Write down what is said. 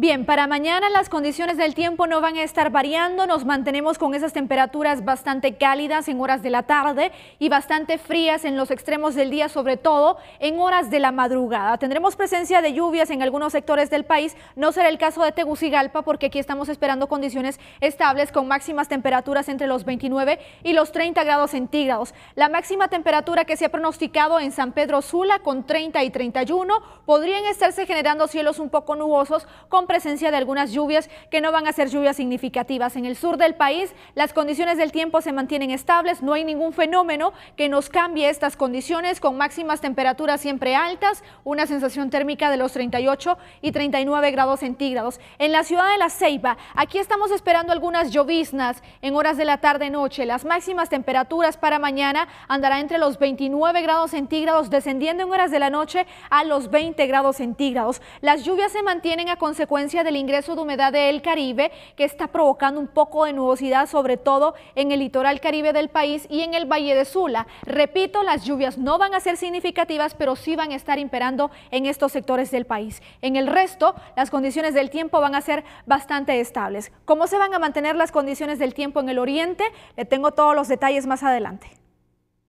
Bien, para mañana las condiciones del tiempo no van a estar variando, nos mantenemos con esas temperaturas bastante cálidas en horas de la tarde y bastante frías en los extremos del día, sobre todo en horas de la madrugada. Tendremos presencia de lluvias en algunos sectores del país, no será el caso de Tegucigalpa porque aquí estamos esperando condiciones estables con máximas temperaturas entre los 29 y los 30 grados centígrados. La máxima temperatura que se ha pronosticado en San Pedro Sula con 30 y 31 podrían estarse generando cielos un poco nubosos con presencia de algunas lluvias que no van a ser lluvias significativas. En el sur del país las condiciones del tiempo se mantienen estables, no hay ningún fenómeno que nos cambie estas condiciones con máximas temperaturas siempre altas, una sensación térmica de los 38 y 39 grados centígrados. En la ciudad de La Ceiba, aquí estamos esperando algunas lloviznas en horas de la tarde-noche. Las máximas temperaturas para mañana andará entre los 29 grados centígrados, descendiendo en horas de la noche a los 20 grados centígrados. Las lluvias se mantienen a consecuencia del ingreso de humedad del Caribe que está provocando un poco de nubosidad, sobre todo en el litoral caribe del país y en el Valle de Sula. Repito, las lluvias no van a ser significativas, pero sí van a estar imperando en estos sectores del país. En el resto, las condiciones del tiempo van a ser bastante estables. ¿Cómo se van a mantener las condiciones del tiempo en el oriente? Le tengo todos los detalles más adelante.